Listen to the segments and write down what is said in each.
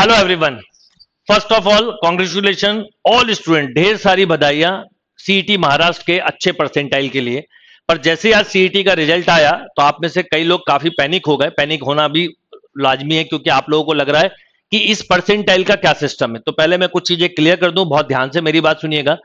hello everyone first of all congratulation all student ढेर सारी बधाइयां सीईटी e महाराष्ट्र के अच्छे परसेंटाइल के लिए पर जैसे आज सीईटी e का रिजल्ट आया तो आप में से कई लोग काफी पैनिक हो गए पैनिक होना भी लाजमी है क्योंकि आप लोगों को लग रहा है कि इस परसेंटाइल का क्या सिस्टम है तो पहले मैं कुछ चीजें क्लियर कर दूं बहुत ध्यान से मेरी बात सुनिएगा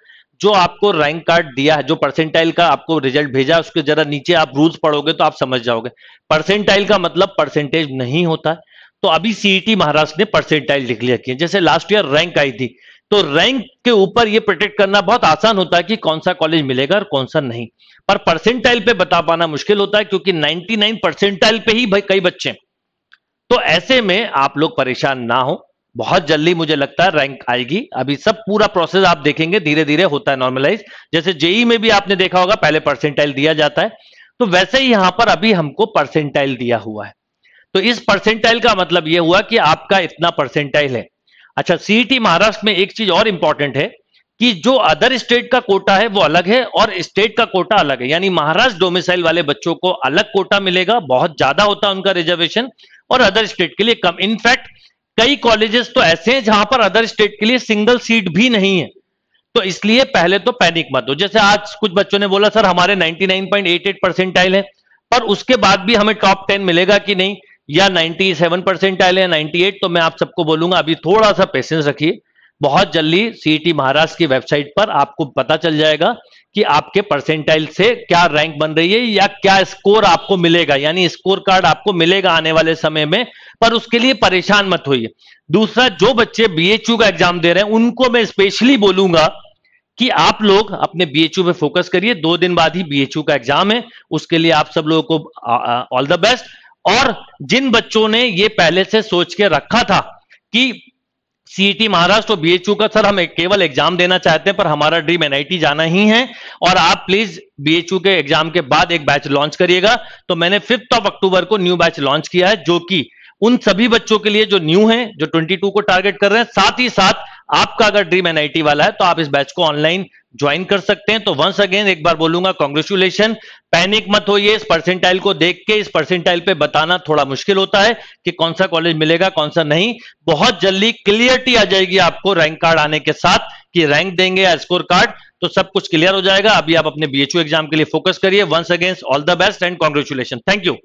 जो आपको रैंक कार्ड दिया है जो परसेंटाइल का आपको रिजल्ट भेजा उसके जरा नीचे आप रूल्स पढ़ोगे तो आप समझ जाओगे परसेंटाइल का मतलब परसेंटेज नहीं होता तो अभी सीईटी e महाराष्ट्र ने परसेंटाइल डिक्लेयर किए जैसे लास्ट ईयर रैंक आई थी तो रैंक के ऊपर ये प्रोटेक्ट करना बहुत आसान होता है कि कौन सा कॉलेज मिलेगा और कौन सा नहीं पर परसेंटाइल पे बता पाना मुश्किल होता है क्योंकि 99 परसेंटाइल पे ही भाई कई बच्चे तो ऐसे में आप लोग परेशान ना हो बहुत जल्दी मुझे लगता है रैंक आएगी अभी सब पूरा प्रोसेस आप देखेंगे धीरे धीरे होता है नॉर्मलाइज जैसे जेई e e में भी आपने देखा होगा पहले परसेंटाइल दिया जाता है तो वैसे ही यहां पर अभी हमको परसेंटाइल दिया हुआ है तो इस परसेंटाइल का मतलब यह हुआ कि आपका इतना परसेंटाइल है अच्छा सीईटी e महाराष्ट्र में एक चीज और इंपॉर्टेंट है कि जो अदर स्टेट का कोटा है वो अलग है और स्टेट का कोटा अलग है यानी महाराष्ट्र डोमिसाइल वाले बच्चों को अलग कोटा मिलेगा बहुत ज्यादा होता है उनका रिजर्वेशन और अदर स्टेट के लिए कम इनफैक्ट कई कॉलेजेस तो ऐसे हैं जहां पर अदर स्टेट के लिए सिंगल सीट भी नहीं है तो इसलिए पहले तो पैनिक मत हो जैसे आज कुछ बच्चों ने बोला सर हमारे 99.88 परसेंटाइल है पर उसके बाद भी हमें टॉप 10 मिलेगा कि नहीं या 97 परसेंट आए या 98 तो मैं आप सबको बोलूंगा अभी थोड़ा सा पेशेंस रखिए बहुत जल्दी सीईटी e महाराष्ट्र की वेबसाइट पर आपको पता चल जाएगा कि आपके परसेंटाइल से क्या रैंक बन रही है या क्या स्कोर आपको मिलेगा यानी स्कोर कार्ड आपको मिलेगा आने वाले समय में पर उसके लिए परेशान मत होइए दूसरा जो बच्चे बीएचयू का एग्जाम दे रहे हैं उनको मैं स्पेशली बोलूंगा कि आप लोग अपने बीएचयू पे फोकस करिए दो दिन बाद ही बीएचयू का एग्जाम है उसके लिए आप सब लोगों को ऑल द बेस्ट और जिन बच्चों ने ये पहले से सोच के रखा था कि सीईटी e महाराष्ट्र और बीएचयू का सर हम केवल एग्जाम देना चाहते हैं पर हमारा ड्रीम एनआईटी जाना ही है और आप प्लीज बीएचयू के एग्जाम के बाद एक बैच लॉन्च करिएगा तो मैंने फिफ्थ ऑफ अक्टूबर को न्यू बैच लॉन्च किया है जो कि उन सभी बच्चों के लिए जो न्यू है जो 22 को टारगेट कर रहे हैं साथ ही साथ आपका अगर ड्रीम एनआईटी वाला है तो आप इस बैच को ऑनलाइन ज्वाइन कर सकते हैं तो वंस अगेन एक बार बोलूंगा कॉन्ग्रेचुलेशन पैनिक मत होइए इस परसेंटाइल को देख के इस परसेंटाइल पे बताना थोड़ा मुश्किल होता है कि कौन सा कॉलेज मिलेगा कौन सा नहीं बहुत जल्दी क्लियरिटी आ जाएगी आपको रैंक कार्ड आने के साथ कि रैंक देंगे या स्कोर कार्ड तो सब कुछ क्लियर हो जाएगा अभी आप अपने बीएचयू एग्जाम के लिए फोकस करिए once against all the best and congratulation thank you